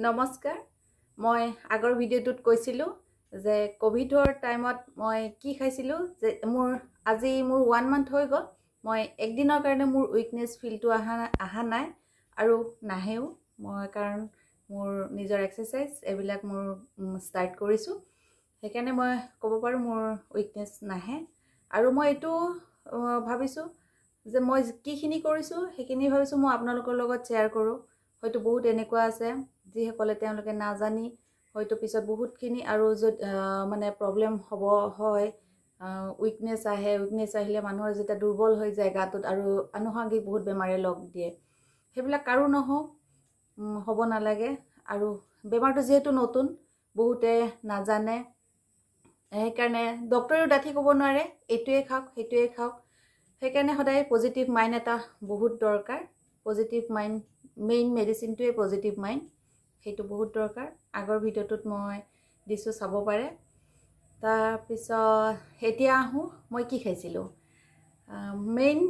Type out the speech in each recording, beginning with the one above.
নমস্কাৰ মই আগৰ ভিডিঅ'টোত কৈছিলোঁ যে ক'ভিডৰ টাইমত মই কি খাইছিলোঁ যে মোৰ আজি মোৰ ওৱান মান্থ হৈ গ'ল মই একদিনৰ কাৰণে মোৰ উইকনেছ ফিলটো অহা অহা নাই আৰু নাহেও মই কাৰণ মোৰ নিজৰ এক্সাৰচাইজ এইবিলাক মোৰ ষ্টাৰ্ট কৰিছোঁ সেইকাৰণে মই ক'ব পাৰোঁ মোৰ উইকনেছ নাহে আৰু মই এইটো ভাবিছোঁ যে মই কিখিনি কৰিছোঁ সেইখিনি ভাবিছোঁ মই আপোনালোকৰ লগত শ্বেয়াৰ কৰোঁ হয়তো বহুত এনেকুৱা আছে যিসকলে তেওঁলোকে নাজানি হয়তো পিছত বহুতখিনি আৰু য'ত মানে প্ৰব্লেম হ'ব হয় উইকনেছ আহে উইকনেছ আহিলে মানুহৰ যেতিয়া দুৰ্বল হৈ যায় গাটোত আৰু আনুষাংগিক বহুত বেমাৰে লগ দিয়ে সেইবিলাক কাৰো নহওক হ'ব নালাগে আৰু বেমাৰটো যিহেতু নতুন বহুতে নাজানে সেইকাৰণে ডক্টৰেও ডাঠি ক'ব নোৱাৰে এইটোৱে খাওক সেইটোৱে খাওক সেইকাৰণে সদায় পজিটিভ মাইণ্ড এটা বহুত দৰকাৰ পজিটিভ মাইণ্ড মেইন মেডিচিনটোৱে পজিটিভ মাইণ্ড সেইটো বহুত দৰকাৰ আগৰ ভিডিঅ'টোত মই দিছোঁ চাব পাৰে তাৰপিছত এতিয়া আহোঁ মই কি খাইছিলোঁ মেইন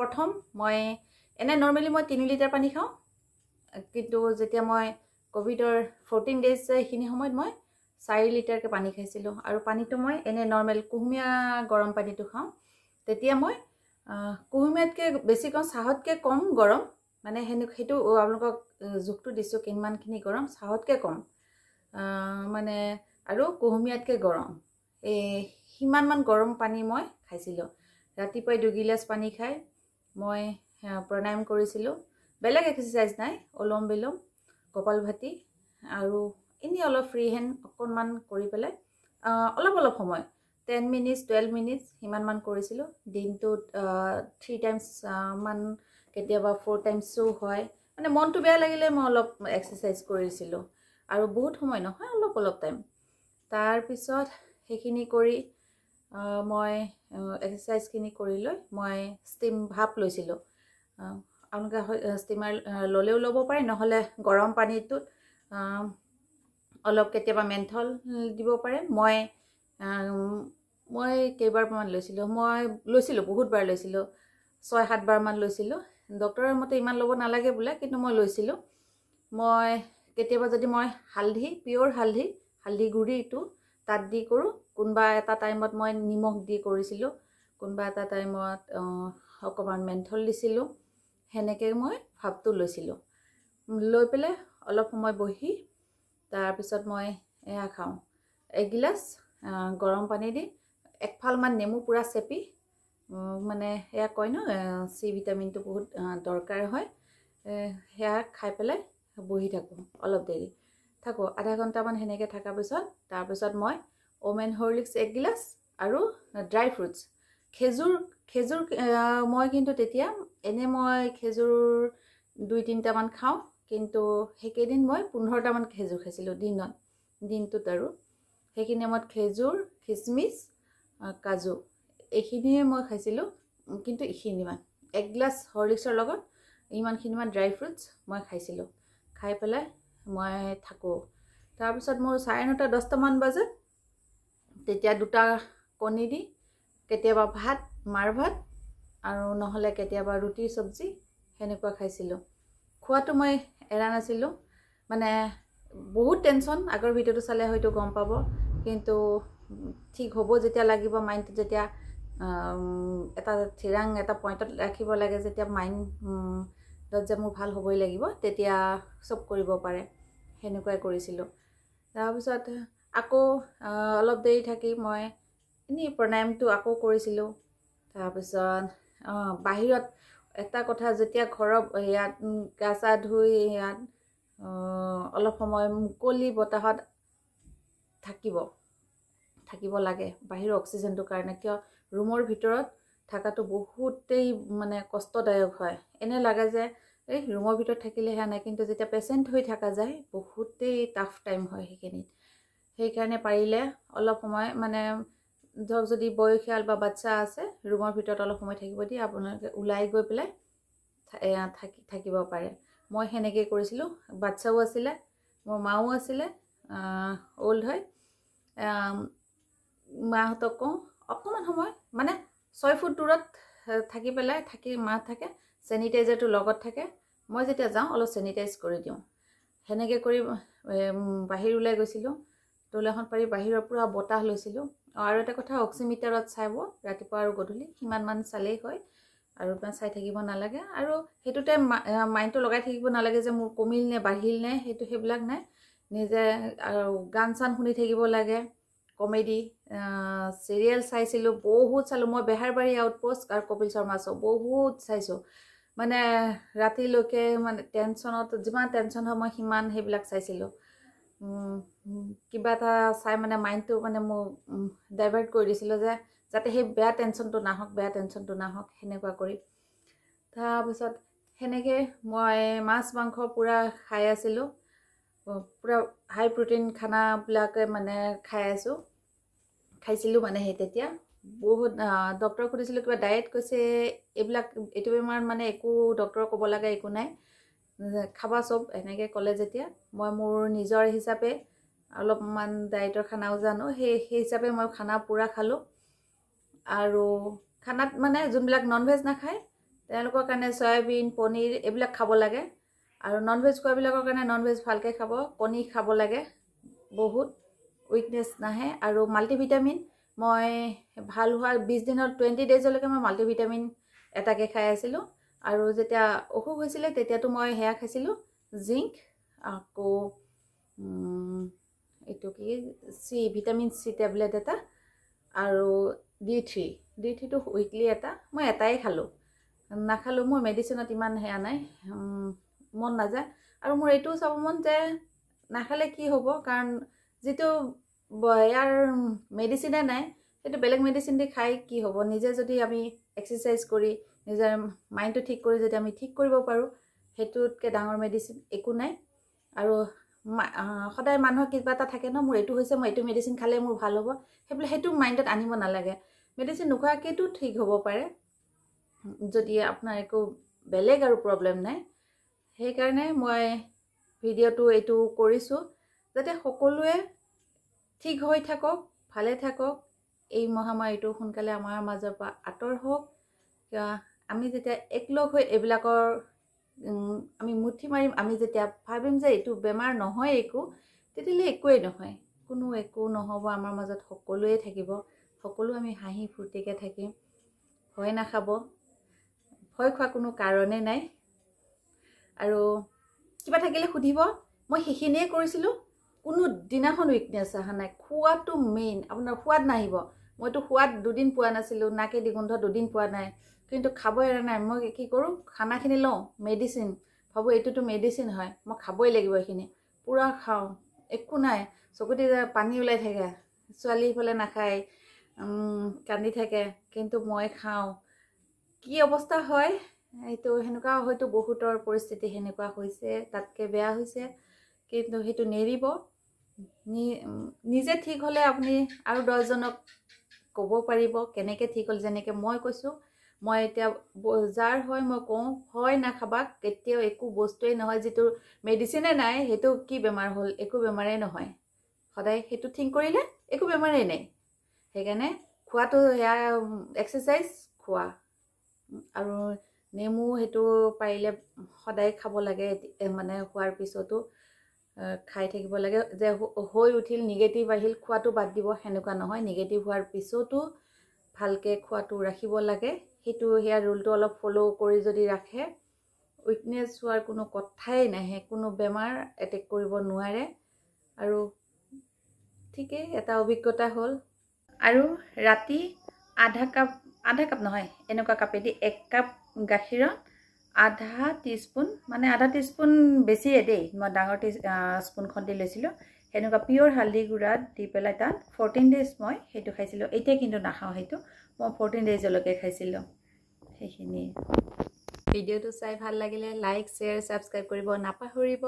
প্ৰথম মই এনে নৰ্মেলি মই তিনি লিটাৰ পানী খাওঁ কিন্তু যেতিয়া মই ক'ভিডৰ ফৰ্টিন ডেইজ সেইখিনি সময়ত মই চাৰি লিটাৰকৈ পানী খাইছিলোঁ আৰু পানীটো মই এনে নৰ্মেল কুহুমীয়া গৰম পানীটো খাওঁ তেতিয়া মই কুহুমীয়াতকৈ বেছি কম চাহতকৈ কম গৰম মানে সেনে সেইটো আপোনালোকক জোখটো দিছোঁ কিমানখিনি গৰম চাহতকৈ কম মানে আৰু কুহুমীয়াতকৈ গৰম এই সিমানমান গৰম পানী মই খাইছিলোঁ ৰাতিপুৱাই দুগিলাচ পানী খাই মই প্ৰাণায়াম কৰিছিলোঁ বেলেগ এক্সাৰচাইজ নাই অলম বিলম কপাল ভাতি আৰু এনেই অলপ ফ্ৰী হেণ্ড অকণমান কৰি পেলাই অলপ অলপ সময় টেন মিনিটছ টুৱেল্ভ মিনিটছ সিমানমান কৰিছিলোঁ দিনটোত থ্ৰী টাইমছ মান কেতিয়াবা ফ'ৰ টাইমছো হয় মানে মনটো বেয়া লাগিলে মই অলপ এক্সাৰচাইজ কৰিছিলোঁ আৰু বহুত সময় নহয় অলপ অলপ টাইম তাৰপিছত সেইখিনি কৰি মই এক্সাৰচাইজখিনি কৰি লৈ মই ষ্টিম ভাপ লৈছিলোঁ আপোনালোকে ষ্টিমাৰ ল'লেও ল'ব পাৰে নহ'লে গৰম পানীটোত অলপ কেতিয়াবা মেন্থল দিব পাৰে মই মই কেইবাৰমান লৈছিলোঁ মই লৈছিলোঁ বহুতবাৰ লৈছিলোঁ ছয় সাতবাৰমান লৈছিলোঁ ডক্তৰৰ মতে ইমান ল'ব নালাগে বোলে কিন্তু মই লৈছিলোঁ মই কেতিয়াবা যদি মই হালধি পিয়ৰ হালধি হালধি গুড়িটো তাত দি কৰোঁ কোনোবা এটা টাইমত মই নিমখ দি কৰিছিলোঁ কোনোবা এটা টাইমত অকণমান মেন্থল দিছিলোঁ সেনেকৈ মই ভাপটো লৈছিলোঁ লৈ পেলাই অলপ সময় বহি তাৰপিছত মই এয়া খাওঁ এগিলাচ গৰম পানী দি একফালমান নেমু পূৰা চেপি মানে সেয়া কয় ন চি ভিটামিনটো বহুত দৰকাৰ হয় সেয়া খাই পেলাই বহি থাকোঁ অলপ দেৰি থাকোঁ আধা ঘণ্টামান সেনেকৈ থকাৰ পিছত তাৰপিছত মই অ'মেন হৰলিক্স এক গিলাচ আৰু ড্ৰাই ফ্ৰুটছ খেজুৰ খেজুৰ মই কিন্তু তেতিয়া এনেই মই খেজুৰ দুই তিনিটামান খাওঁ কিন্তু সেইকেইদিন মই পোন্ধৰটামান খেজুৰ খাইছিলোঁ দিনত দিনটোত আৰু সেইখিনি সময়ত খেজুৰ খিচমিচ কাজু এইখিনিয়ে মই খাইছিলোঁ কিন্তু এইখিনিমান এক গ্লাছ হৰলিক্সৰ লগত ইমানখিনিমান ড্ৰাই ফ্ৰুটছ মই খাইছিলোঁ খাই পেলাই মই থাকোঁ তাৰপিছত মোৰ চাৰে নটা দহটামান বাজে তেতিয়া দুটা কণী দি কেতিয়াবা ভাত মাৰ ভাত আৰু নহ'লে কেতিয়াবা ৰুটি চব্জি সেনেকুৱা খাইছিলোঁ খোৱাটো মই এৰা নাছিলোঁ মানে বহুত টেনশ্যন আগৰ ভিডিঅ'টো চালে হয়তো গম পাব কিন্তু ঠিক হ'ব যেতিয়া লাগিব মাইণ্ডটো যেতিয়া এটা থিৰাং এটা পইণ্টত ৰাখিব লাগে যেতিয়া মাইণ্ডত যে মোৰ ভাল হ'বই লাগিব তেতিয়া চব কৰিব পাৰে সেনেকুৱাই কৰিছিলোঁ তাৰপিছত আকৌ অলপ দেৰি থাকি মই এনেই প্ৰাণায়ামটো আকৌ কৰিছিলোঁ তাৰপিছত বাহিৰত এটা কথা যেতিয়া ঘৰৰ ইয়াত গা চা ধুই ইয়াত অলপ সময় মুকলি বতাহত থাকিব থাকিব লাগে বাহিৰৰ অক্সিজেনটোৰ কাৰণে কিয় ৰুমৰ ভিতৰত থকাটো বহুতেই মানে কষ্টদায়ক হয় এনে লাগে যে এই ৰুমৰ ভিতৰত থাকিলে থাকিলেহে নাই কিন্তু যেতিয়া পেচেণ্ট হৈ থকা যায় বহুতেই টাফ টাইম হয় সেইখিনিত সেইকাৰণে পাৰিলে অলপ সময় মানে ধৰক যদি বয়সীয়াল বা বাচ্ছা আছে ৰুমৰ ভিতৰত অলপ সময় থাকিব দি আপোনালোকে ওলাই গৈ পেলাই থাকি থাকিব পাৰে মই সেনেকৈয়ে কৰিছিলোঁ বাচ্ছাও আছিলে মোৰ মাও আছিলে অ'ল্ড হয় মাহঁতক কওঁ অকণমান সময় মানে ছয় ফুট দূৰত থাকি পেলাই থাকি মাহ থাকে চেনিটাইজাৰটো লগত থাকে মই যেতিয়া যাওঁ অলপ চেনিটাইজ কৰি দিওঁ সেনেকৈ কৰি বাহিৰ ওলাই গৈছিলোঁ তলাখন পাৰি বাহিৰৰ পৰা বতাহ লৈছিলোঁ আৰু এটা কথা অক্সিমিটাৰত চাব ৰাতিপুৱা আৰু গধূলি সিমানমান চালেই হয় আৰু চাই থাকিব নালাগে আৰু সেইটোতে টাইম মাইণ্ডটো লগাই থাকিব নালাগে যে মোৰ কমিল নে বাঢ়িল নে সেইটো সেইবিলাক নাই নিজে আৰু গান চান শুনি থাকিব লাগে কমেডি চিৰিয়েল চাইছিলোঁ বহুত চালোঁ মই বেহাৰবাৰী আউটপোষ্ট আৰু কপিল শৰ্মা শ্ব' বহুত চাইছোঁ মানে ৰাতিলৈকে মানে টেনশ্যনত যিমান টেনশ্যন হয় মই সিমান সেইবিলাক চাইছিলোঁ কিবা এটা চাই মানে মাইণ্ডটো মানে মোক ডাইভাৰ্ট কৰি দিছিলোঁ যে যাতে সেই বেয়া টেনশ্যনটো নাহক বেয়া টেনশ্যনটো নাহক সেনেকুৱা কৰি তাৰপিছত সেনেকৈ মই মাছ মাংস পূৰা খাই আছিলোঁ পূৰা হাই প্ৰটিন খানাবিলাকে মানে খাই আছোঁ খাইছিলোঁ মানে সেই তেতিয়া বহুত ডক্টৰক সুধিছিলোঁ কিবা ডায়েট কৈছে এইবিলাক এইটো বেমাৰত মানে একো ডক্টৰক ক'ব লাগে একো নাই খাবা চব এনেকৈ ক'লে যেতিয়া মই মোৰ নিজৰ হিচাপে অলপমান ডায়েটৰ খানাও জানো সেই সেই হিচাপে মই খানা পূৰা খালোঁ আৰু খানাত মানে যোনবিলাক নন ভেজ নাখায় তেওঁলোকৰ কাৰণে চয়াবিন পনীৰ এইবিলাক খাব লাগে আৰু নন ভেজ খোৱাবিলাকৰ কাৰণে নন ভেজ ভালকৈ খাব কণী খাব লাগে বহুত উইকনেছ নাহে আৰু মাল্টিভিটামিন মই ভাল হোৱাৰ বিছ দিনৰ টুৱেণ্টি ডেইজলৈকে মই মাল্টিভিটামিন এটাকে খাই আছিলোঁ আৰু যেতিয়া অসুখ হৈছিলে তেতিয়াতো মই সেয়া খাইছিলোঁ জিংক আকৌ এইটো কি চি ভিটামিন চি টেবলেট এটা আৰু ডি থ্ৰী ডি থ্ৰীটো উইকলি এটা মই এটাই খালোঁ নাখালোঁ মোৰ মেডিচিনত ইমান সেয়া নাই মন নাযায় আৰু মোৰ এইটোও চাব মন যে নাখালে কি হ'ব কাৰণ যিটো ইয়াৰ মেডিচিনে নাই সেইটো বেলেগ মেডিচিন দি খাই কি হ'ব নিজে যদি আমি এক্সাৰচাইজ কৰি নিজৰ মাইণ্ডটো ঠিক কৰি যদি আমি ঠিক কৰিব পাৰোঁ সেইটোতকৈ ডাঙৰ মেডিচিন একো নাই আৰু সদায় মানুহৰ কিবা এটা থাকে ন মোৰ এইটো হৈছে মই এইটো মেডিচিন খালে মোৰ ভাল হ'ব সেইবিলাক সেইটো মাইণ্ডত আনিব নালাগে মেডিচিন নোখোৱাকেতো ঠিক হ'ব পাৰে যদি আপোনাৰ একো বেলেগ আৰু প্ৰব্লেম নাই সেইকাৰণে মই ভিডিঅ'টো এইটো কৰিছোঁ যাতে সকলোৱে ঠিক হৈ থাকক ভালে থাকক এই মহামাৰীটো সোনকালে আমাৰ মাজৰ পৰা আঁতৰ হওক আমি যেতিয়া একলগ হৈ এইবিলাকৰ আমি মুঠি মাৰিম আমি যেতিয়া ভাবিম যে এইটো বেমাৰ নহয় একো তেতিয়াহ'লে একোৱেই নহয় কোনো একো নহ'ব আমাৰ মাজত সকলোৱে থাকিব সকলো আমি হাঁহি ফূৰ্তিকৈ থাকিম ভয় নাখাব ভয় খোৱা কোনো কাৰণেই নাই আৰু কিবা থাকিলে সুধিব মই সেইখিনিয়ে কৰিছিলোঁ কোনো দিনাখন উইকনেছ অহা নাই খোৱাটো মেইন আপোনাৰ সোৱাদ নাহিব মইতো সোৱাদ দুদিন পোৱা নাছিলোঁ নাকে দিগন্ধ দুদিন পোৱা নাই কিন্তু খাব এৰা নাই মই কি কৰোঁ খানাখিনি লওঁ মেডিচিন ভাবোঁ এইটোতো মেডিচিন হয় মই খাবই লাগিব এইখিনি পূৰা খাওঁ একো নাই চকুতে পানী ওলাই থাকে ছোৱালী ইফালে নাখায় কান্দি থাকে কিন্তু মই খাওঁ কি অৱস্থা হয় এইটো সেনেকুৱা হয়তো বহুতৰ পৰিস্থিতি সেনেকুৱা হৈছে তাতকৈ বেয়া হৈছে কিন্তু সেইটো নেৰিব নিজে ঠিক হ'লে আপুনি আৰু দহজনক ক'ব পাৰিব কেনেকৈ ঠিক হ'ল যেনেকৈ মই কৈছোঁ মই এতিয়া যাৰ হয় মই কওঁ হয় নাখাবা কেতিয়াও একো বস্তুৱেই নহয় যিটো মেডিচিনে নাই সেইটো কি বেমাৰ হ'ল একো বেমাৰেই নহয় সদায় সেইটো ঠিক কৰিলে একো বেমাৰেই নাই সেইকাৰণে খোৱাটো সেয়া এক্সাৰচাইজ খোৱা আৰু নেমু সেইটো পাৰিলে সদায় খাব লাগে মানে খোৱাৰ পিছতো খাই থাকিব লাগে যে হৈ উঠিল নিগেটিভ আহিল খোৱাটো বাদ দিব সেনেকুৱা নহয় নিগেটিভ হোৱাৰ পিছতো ভালকৈ খোৱাটো ৰাখিব লাগে সেইটো সেয়া ৰুলটো অলপ ফ'ল' কৰি যদি ৰাখে উইকনেছ হোৱাৰ কোনো কথাই নাহে কোনো বেমাৰ এটেক কৰিব নোৱাৰে আৰু ঠিকেই এটা অভিজ্ঞতা হ'ল আৰু ৰাতি আধা কাপ আধা কাপ নহয় এনেকুৱা কাপেদি এক কাপ গাখীৰত আধা টি স্পুন মানে আধা টি স্পুন বেছিয়ে দেই মই ডাঙৰ টি স্পুনখন দি লৈছিলোঁ সেনেকুৱা পিয়ৰ হালধি গুড়াত দি পেলাই তাত ফৰ্টিন ডেইজ মই সেইটো খাইছিলোঁ এতিয়া কিন্তু নাখাওঁ সেইটো মই ফৰ্টিন ডেইজলৈকে খাইছিলোঁ সেইখিনি ভিডিঅ'টো চাই ভাল লাগিলে লাইক শ্বেয়াৰ ছাবস্ক্ৰাইব কৰিব নাপাহৰিব